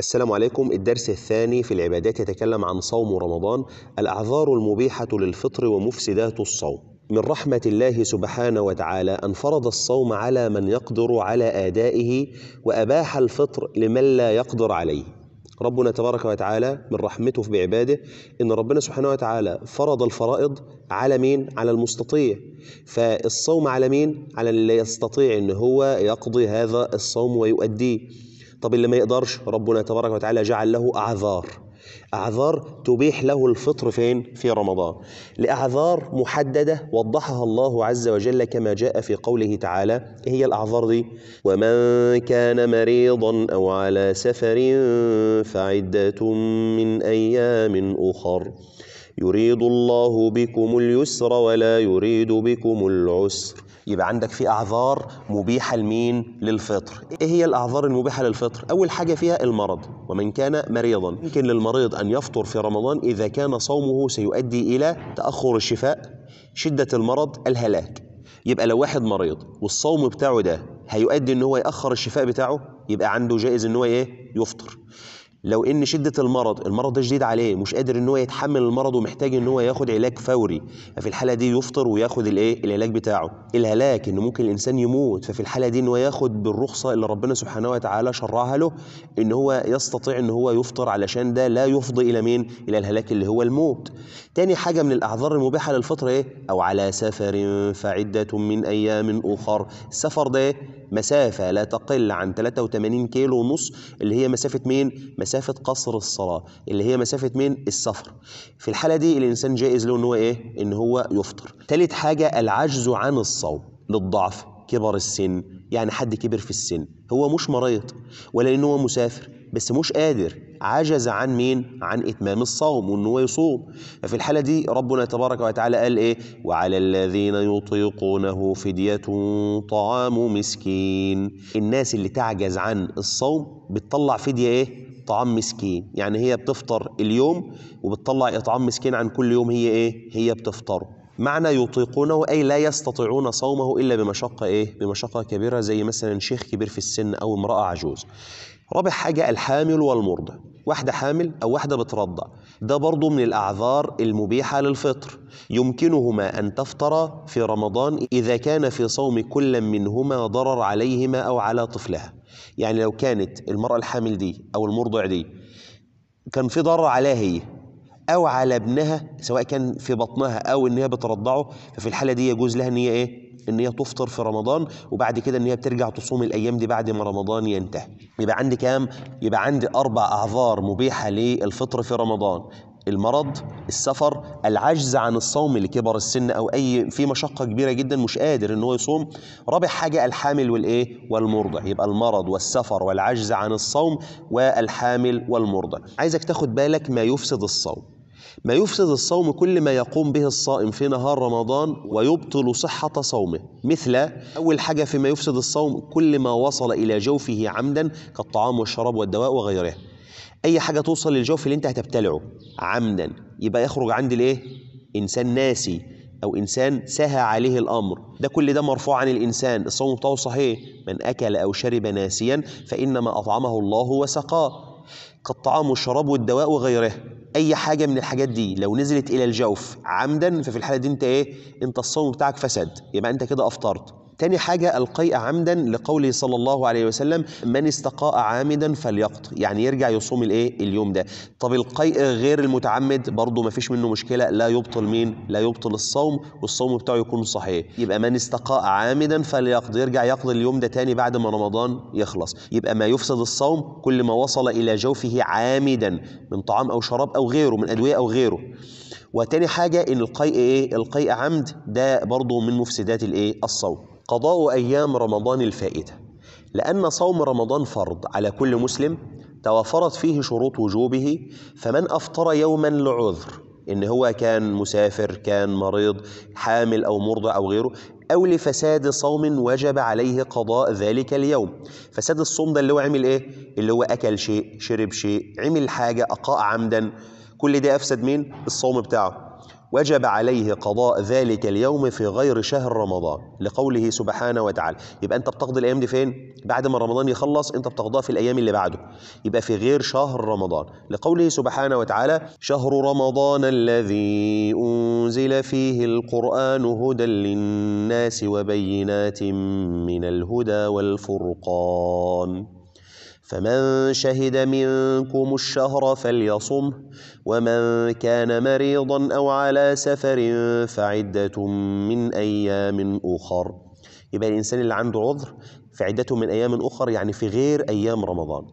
السلام عليكم الدرس الثاني في العبادات يتكلم عن صوم رمضان الأعذار المبيحة للفطر ومفسدات الصوم من رحمة الله سبحانه وتعالى أن فرض الصوم على من يقدر على آدائه وأباح الفطر لمن لا يقدر عليه ربنا تبارك وتعالى من رحمته في بعباده إن ربنا سبحانه وتعالى فرض الفرائض على مين؟ على المستطيع فالصوم على مين؟ على اللي يستطيع إن هو يقضي هذا الصوم ويؤديه طب اللي ما يقدرش ربنا تبارك وتعالى جعل له أعذار أعذار تبيح له الفطر فين؟ في رمضان لأعذار محددة وضحها الله عز وجل كما جاء في قوله تعالى إيه هي الأعذار دي؟ ومن كان مريضا أو على سفر فعدة من أيام أخر يريد الله بكم اليسر ولا يريد بكم العسر يبقى عندك في اعذار مبيحه لمين للفطر ايه هي الاعذار المبيحه للفطر اول حاجه فيها المرض ومن كان مريضا يمكن للمريض ان يفطر في رمضان اذا كان صومه سيؤدي الى تاخر الشفاء شده المرض الهلاك يبقى لو واحد مريض والصوم بتاعه ده هيؤدي ان هو ياخر الشفاء بتاعه يبقى عنده جائز ان هو ايه يفطر لو ان شده المرض المرض ده شديد عليه مش قادر ان هو يتحمل المرض ومحتاج ان هو ياخد علاج فوري ففي الحاله دي يفطر وياخد الايه العلاج بتاعه الهلاك ان ممكن الانسان يموت ففي الحاله دي ان هو ياخد بالرخصه اللي ربنا سبحانه وتعالى شرعها له ان هو يستطيع ان هو يفطر علشان ده لا يفضي الى مين الى الهلاك اللي هو الموت تاني حاجه من الاعذار المباحه للفطر ايه او على سفر فعده من ايام اخر السفر ده مسافه لا تقل عن 83 كيلو ونص اللي هي مسافه مين مسافة مسافه قصر الصلاه اللي هي مسافه مين السفر في الحاله دي الانسان جائز له ان هو ايه ان هو يفطر ثالث حاجه العجز عن الصوم للضعف كبر السن يعني حد كبر في السن هو مش مريض ولا ان هو مسافر بس مش قادر عجز عن مين عن اتمام الصوم وان هو يصوم ففي الحاله دي ربنا تبارك وتعالى قال ايه وعلى الذين يطيقونه فديه طعام مسكين الناس اللي تعجز عن الصوم بتطلع فديه ايه اطعام مسكين يعني هي بتفطر اليوم وبتطلع إطعام مسكين عن كل يوم هي إيه هي بتفطره معنى يطيقونه أي لا يستطيعون صومه إلا بمشقة إيه بمشقة كبيرة زي مثلا شيخ كبير في السن أو امرأة عجوز رابع حاجة الحامل والمرضع واحدة حامل أو واحدة بترضع ده برضو من الأعذار المبيحة للفطر يمكنهما أن تفطر في رمضان إذا كان في صوم كل منهما ضرر عليهما أو على طفلها يعني لو كانت المرأة الحامل دي أو المرضع دي كان في ضرر عليها هي أو على ابنها سواء كان في بطنها أو إن هي بترضعه ففي الحالة دي يجوز لها إن هي إيه؟ ان هي تفطر في رمضان وبعد كده ان هي بترجع تصوم الايام دي بعد ما رمضان ينتهي يبقى عندي كام يبقى عندي اربع اعذار مبيحه للفطر في رمضان المرض السفر العجز عن الصوم لكبر السن او اي في مشقه كبيره جدا مش قادر ان هو يصوم رابع حاجه الحامل والايه والمرضع يبقى المرض والسفر والعجز عن الصوم والحامل والمرضع عايزك تاخد بالك ما يفسد الصوم ما يفسد الصوم كل ما يقوم به الصائم في نهار رمضان ويبطل صحة صومه مثل أول حاجة فيما يفسد الصوم كل ما وصل إلى جوفه عمدا كالطعام والشراب والدواء وغيره اي حاجه توصل للجوف اللي انت هتبتلعه عمدا يبقى يخرج عند الايه انسان ناسي او انسان سهى عليه الامر ده كل ده مرفوع عن الانسان الصوم بتاعه صحيح من اكل او شرب ناسيا فانما اطعمه الله وسقاه كالطعام والشراب والدواء وغيره اي حاجه من الحاجات دي لو نزلت الى الجوف عمدا ففي الحاله دي انت ايه انت الصوم بتاعك فسد يبقى انت كده افطرت تاني حاجة القيء عمدا لقوله صلى الله عليه وسلم من استقاء عامدا فليقط يعني يرجع يصوم الايه اليوم ده طب القيء غير المتعمد برضه ما فيش منه مشكلة لا يبطل مين لا يبطل الصوم والصوم بتاعه يكون صحيح يبقى من استقاء عامدا فليقض يرجع يقضي اليوم ده تاني بعد ما رمضان يخلص يبقى ما يفسد الصوم كل ما وصل إلى جوفه عامدا من طعام أو شراب أو غيره من أدوية أو غيره وتاني حاجة إن القيء إيه القيء عمد ده برضه من مفسدات الإيه الصوم قضاء أيام رمضان الفائتة لأن صوم رمضان فرض على كل مسلم توفرت فيه شروط وجوبه فمن أفطر يوما لعذر إن هو كان مسافر كان مريض حامل أو مرضى أو غيره أو لفساد صوم وجب عليه قضاء ذلك اليوم فساد الصوم ده اللي هو عمل إيه؟ اللي هو أكل شيء شرب شيء عمل حاجة أقاء عمدا كل ده أفسد مين؟ الصوم بتاعه وجب عليه قضاء ذلك اليوم في غير شهر رمضان لقوله سبحانه وتعالى يبقى انت بتقضي الايام دي فين بعد ما رمضان يخلص انت بتقضيها في الايام اللي بعده يبقى في غير شهر رمضان لقوله سبحانه وتعالى شهر رمضان الذي انزل فيه القران هدى للناس وبينات من الهدى والفرقان فمن شهد منكم الشهر فليصم ومن كان مريضا أو على سفر فعدة من أيام أخر يبقى الإنسان اللي عنده عذر فعدة من أيام أخر يعني في غير أيام رمضان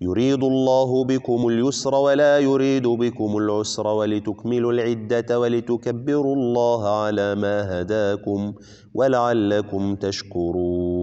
يريد الله بكم اليسر ولا يريد بكم العسر ولتكملوا العدة ولتكبروا الله على ما هداكم ولعلكم تشكرون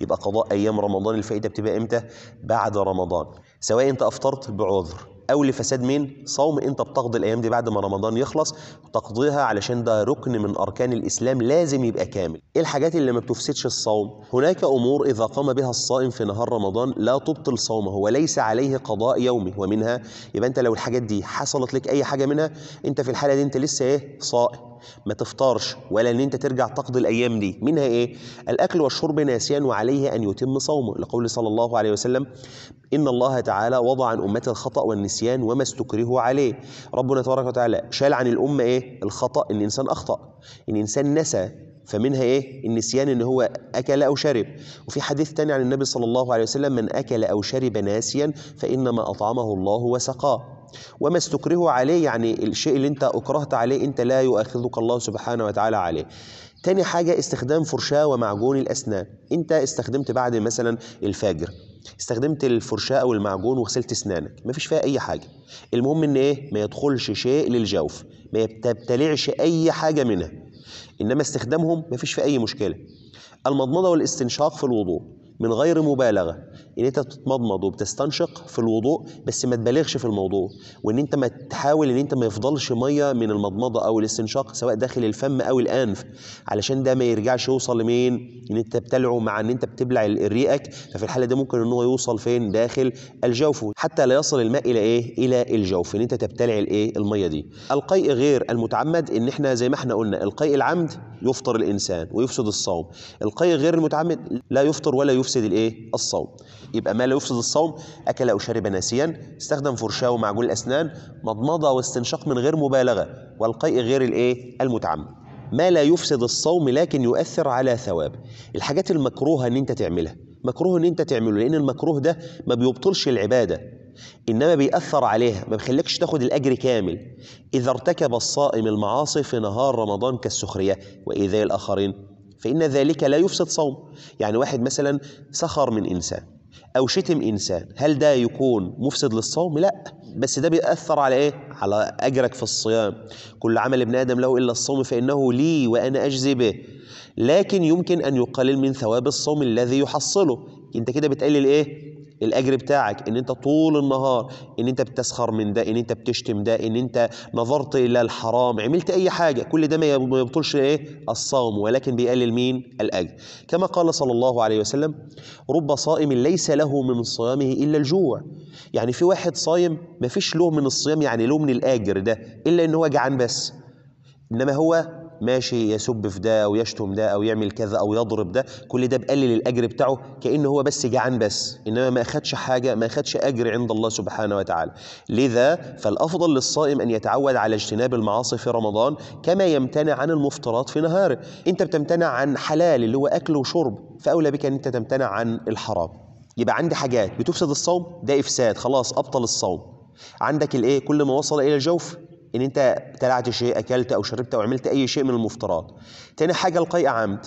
يبقى قضاء أيام رمضان الفائدة بتبقى إمتى؟ بعد رمضان سواء أنت أفطرت بعذر أو لفساد مين؟ صوم أنت بتقضي الأيام دي بعد ما رمضان يخلص تقضيها علشان ده ركن من أركان الإسلام لازم يبقى كامل إيه الحاجات اللي ما بتفسدش الصوم؟ هناك أمور إذا قام بها الصائم في نهار رمضان لا تبطل صومه وليس عليه قضاء يومه ومنها يبقى أنت لو الحاجات دي حصلت لك أي حاجة منها أنت في الحالة دي أنت لسه إيه؟ صائم ما تفطرش ولا ان انت ترجع تقضي الايام دي منها ايه الاكل والشرب ناسيا وعليه ان يتم صومه لقول صلى الله عليه وسلم ان الله تعالى وضع عن امه الخطا والنسيان وما استكرهوا عليه ربنا تبارك وتعالى شال عن الامه ايه الخطا ان الانسان اخطا ان الانسان نسى فمنها ايه النسيان ان هو اكل او شرب وفي حديث تاني عن النبي صلى الله عليه وسلم من اكل او شرب ناسيا فانما اطعمه الله وسقاه وما استكرهوا عليه يعني الشيء اللي انت اكرهت عليه انت لا يؤاخذك الله سبحانه وتعالى عليه تاني حاجة استخدام فرشاة ومعجون الأسنان أنت استخدمت بعد مثلا الفجر استخدمت الفرشاة أو المعجون وغسلت أسنانك ما فيش فيها أي حاجة المهم إن إيه ما يدخلش شيء للجوف ما تبتلعش أي حاجة منها إنما استخدامهم ما فيش فيه أي مشكلة المضمضة والاستنشاق في الوضوء من غير مبالغه ان يعني انت بتتمضمض وبتستنشق في الوضوء بس ما تبالغش في الموضوع وان انت ما تحاول ان انت ما يفضلش ميه من المضمضه او الاستنشاق سواء داخل الفم او الانف علشان ده ما يرجعش يوصل لمين ان انت بتلعه مع ان انت بتبلع الريقك ففي الحاله دي ممكن ان هو يوصل فين داخل الجوف حتى لا يصل الماء الى ايه الى الجوف ان انت تبتلع الايه الميه دي القيء غير المتعمد ان احنا زي ما احنا قلنا القيء العمد يفطر الانسان ويفسد الصوم القيء غير المتعمد لا يفطر ولا يفسد يفسد الايه الصوم يبقى ما لا يفسد الصوم اكل او شرب ناسيا استخدم فرشاه ومعجون الاسنان مضمضه واستنشاق من غير مبالغه والقيء غير الايه المتعمد ما لا يفسد الصوم لكن يؤثر على ثواب الحاجات المكروهه ان انت تعملها مكروه ان انت تعمله لان المكروه ده ما بيبطلش العباده انما بيأثر عليها ما بيخليكش تاخد الاجر كامل اذا ارتكب الصائم المعاصي في نهار رمضان كالسخريه وايذاء الاخرين فإن ذلك لا يفسد صوم يعني واحد مثلا سخر من إنسان أو شتم إنسان هل ده يكون مفسد للصوم؟ لا بس ده بيأثر على إيه؟ على أجرك في الصيام كل عمل ابن آدم له إلا الصوم فإنه لي وأنا أجزي به لكن يمكن أن يقلل من ثواب الصوم الذي يحصله أنت كده بتقلل إيه؟ الاجر بتاعك ان انت طول النهار ان انت بتسخر من ده ان انت بتشتم ده ان انت نظرت الى الحرام عملت اي حاجه كل ده ما يبطلش ايه الصوم ولكن بيقلل مين الاجر كما قال صلى الله عليه وسلم رب صائم ليس له من صيامه الا الجوع يعني في واحد صايم ما فيش له من الصيام يعني له من الاجر ده الا ان هو جعان بس انما هو ماشي يسب في ده او يشتم ده او يعمل كذا او يضرب ده كل ده بقلل الاجر بتاعه كانه هو بس جعان بس انما ما اخدش حاجه ما اخدش اجر عند الله سبحانه وتعالى لذا فالافضل للصائم ان يتعود على اجتناب المعاصي في رمضان كما يمتنع عن المفطرات في نهاره انت بتمتنع عن حلال اللي هو اكل وشرب فاولى بك ان انت تمتنع عن الحرام يبقى عندي حاجات بتفسد الصوم ده افساد خلاص ابطل الصوم عندك الايه كل ما وصل الى الجوف ان انت ابتلعت شيء اكلت او شربت او عملت اي شيء من المفطرات تاني حاجه القيء عمد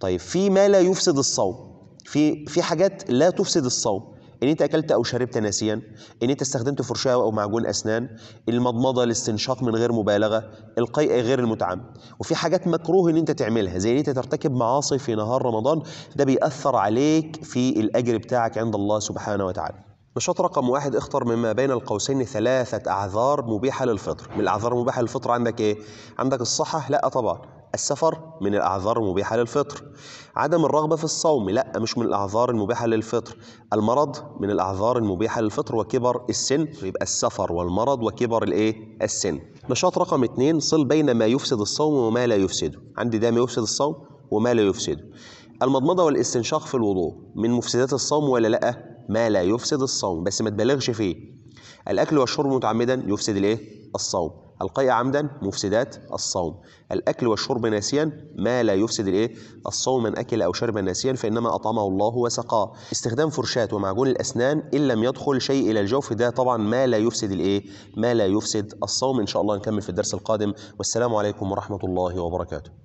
طيب في ما لا يفسد الصوم في في حاجات لا تفسد الصوم ان انت اكلت او شربت ناسيا ان انت استخدمت فرشاه او معجون اسنان المضمضه الاستنشاق من غير مبالغه القيء غير المتعمد وفي حاجات مكروه ان انت تعملها زي ان انت ترتكب معاصي في نهار رمضان ده بيأثر عليك في الاجر بتاعك عند الله سبحانه وتعالى نشاط رقم واحد اختر مما بين القوسين ثلاثة أعذار مبيحة للفطر من الأعذار المبيحة للفطر عندك إيه؟ عندك الصحة؟ لا طبعا السفر من الأعذار المبيحة للفطر عدم الرغبة في الصوم لا مش من الأعذار المبيحة للفطر المرض من الأعذار المبيحة للفطر وكبر السن يبقى السفر والمرض وكبر الإيه؟ السن نشاط رقم اتنين صل بين ما يفسد الصوم وما لا يفسده عندي ده ما يفسد الصوم وما لا يفسده المضمضة والاستنشاق في الوضوء من مفسدات الصوم ولا لأ؟ ما لا يفسد الصوم بس ما تبالغش فيه الأكل والشرب متعمدا يفسد الإيه؟ الصوم القيء عمدا مفسدات الصوم الأكل والشرب ناسيا ما لا يفسد الإيه؟ الصوم من أكل أو شرب ناسيا فإنما أطعمه الله وسقاه استخدام فرشاة ومعجون الأسنان إن لم يدخل شيء إلى الجوف ده طبعا ما لا يفسد الإيه؟ ما لا يفسد الصوم إن شاء الله نكمل في الدرس القادم والسلام عليكم ورحمة الله وبركاته